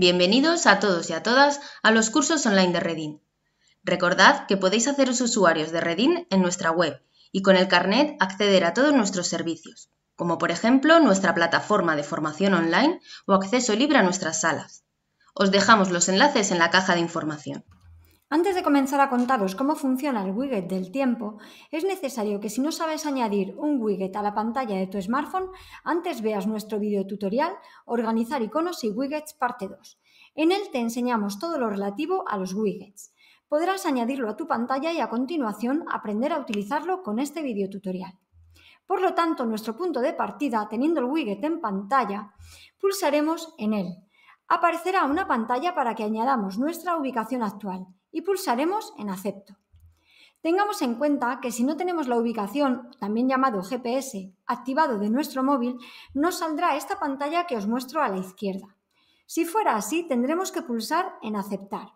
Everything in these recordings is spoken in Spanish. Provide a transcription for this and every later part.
Bienvenidos a todos y a todas a los cursos online de Redin. Recordad que podéis haceros usuarios de Redin en nuestra web y con el carnet acceder a todos nuestros servicios, como por ejemplo nuestra plataforma de formación online o acceso libre a nuestras salas. Os dejamos los enlaces en la caja de información. Antes de comenzar a contaros cómo funciona el widget del tiempo, es necesario que si no sabes añadir un widget a la pantalla de tu smartphone, antes veas nuestro video tutorial Organizar iconos y widgets parte 2. En él te enseñamos todo lo relativo a los widgets. Podrás añadirlo a tu pantalla y a continuación aprender a utilizarlo con este video tutorial. Por lo tanto, nuestro punto de partida, teniendo el widget en pantalla, pulsaremos en él. Aparecerá una pantalla para que añadamos nuestra ubicación actual y pulsaremos en acepto. Tengamos en cuenta que si no tenemos la ubicación, también llamado GPS, activado de nuestro móvil, nos saldrá esta pantalla que os muestro a la izquierda. Si fuera así, tendremos que pulsar en aceptar.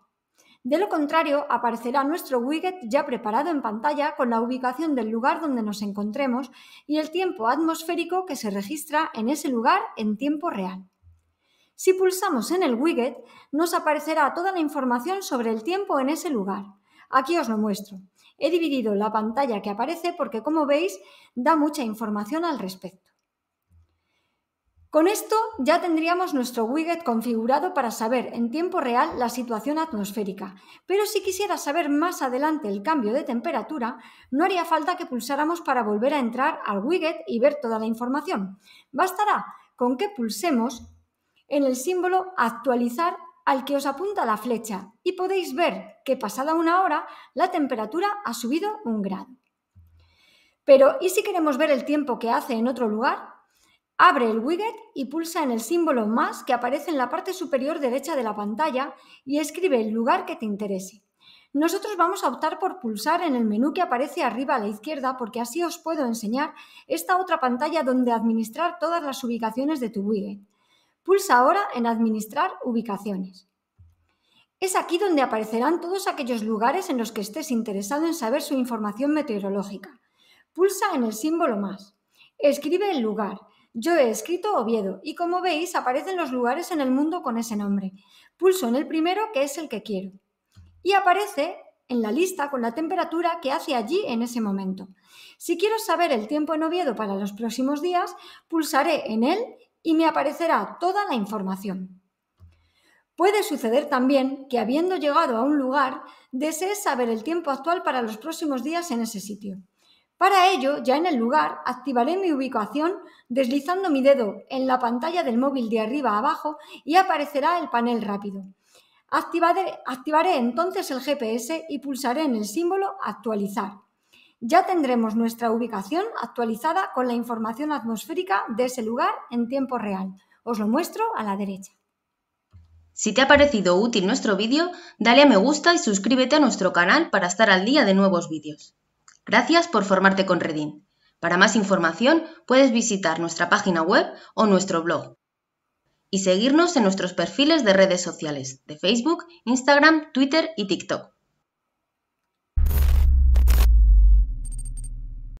De lo contrario, aparecerá nuestro widget ya preparado en pantalla con la ubicación del lugar donde nos encontremos y el tiempo atmosférico que se registra en ese lugar en tiempo real. Si pulsamos en el widget, nos aparecerá toda la información sobre el tiempo en ese lugar. Aquí os lo muestro. He dividido la pantalla que aparece porque, como veis, da mucha información al respecto. Con esto ya tendríamos nuestro widget configurado para saber en tiempo real la situación atmosférica, pero si quisiera saber más adelante el cambio de temperatura, no haría falta que pulsáramos para volver a entrar al widget y ver toda la información. Bastará con que pulsemos en el símbolo actualizar al que os apunta la flecha y podéis ver que pasada una hora la temperatura ha subido un grado. Pero ¿y si queremos ver el tiempo que hace en otro lugar? Abre el widget y pulsa en el símbolo más que aparece en la parte superior derecha de la pantalla y escribe el lugar que te interese. Nosotros vamos a optar por pulsar en el menú que aparece arriba a la izquierda porque así os puedo enseñar esta otra pantalla donde administrar todas las ubicaciones de tu widget. Pulsa ahora en Administrar ubicaciones. Es aquí donde aparecerán todos aquellos lugares en los que estés interesado en saber su información meteorológica. Pulsa en el símbolo más. Escribe el lugar. Yo he escrito Oviedo y como veis aparecen los lugares en el mundo con ese nombre. Pulso en el primero que es el que quiero. Y aparece en la lista con la temperatura que hace allí en ese momento. Si quiero saber el tiempo en Oviedo para los próximos días, pulsaré en él y me aparecerá toda la información. Puede suceder también que habiendo llegado a un lugar, desees saber el tiempo actual para los próximos días en ese sitio. Para ello, ya en el lugar, activaré mi ubicación deslizando mi dedo en la pantalla del móvil de arriba a abajo y aparecerá el panel rápido. Activaré, activaré entonces el GPS y pulsaré en el símbolo Actualizar. Ya tendremos nuestra ubicación actualizada con la información atmosférica de ese lugar en tiempo real. Os lo muestro a la derecha. Si te ha parecido útil nuestro vídeo, dale a me gusta y suscríbete a nuestro canal para estar al día de nuevos vídeos. Gracias por formarte con Redin. Para más información puedes visitar nuestra página web o nuestro blog y seguirnos en nuestros perfiles de redes sociales de Facebook, Instagram, Twitter y TikTok.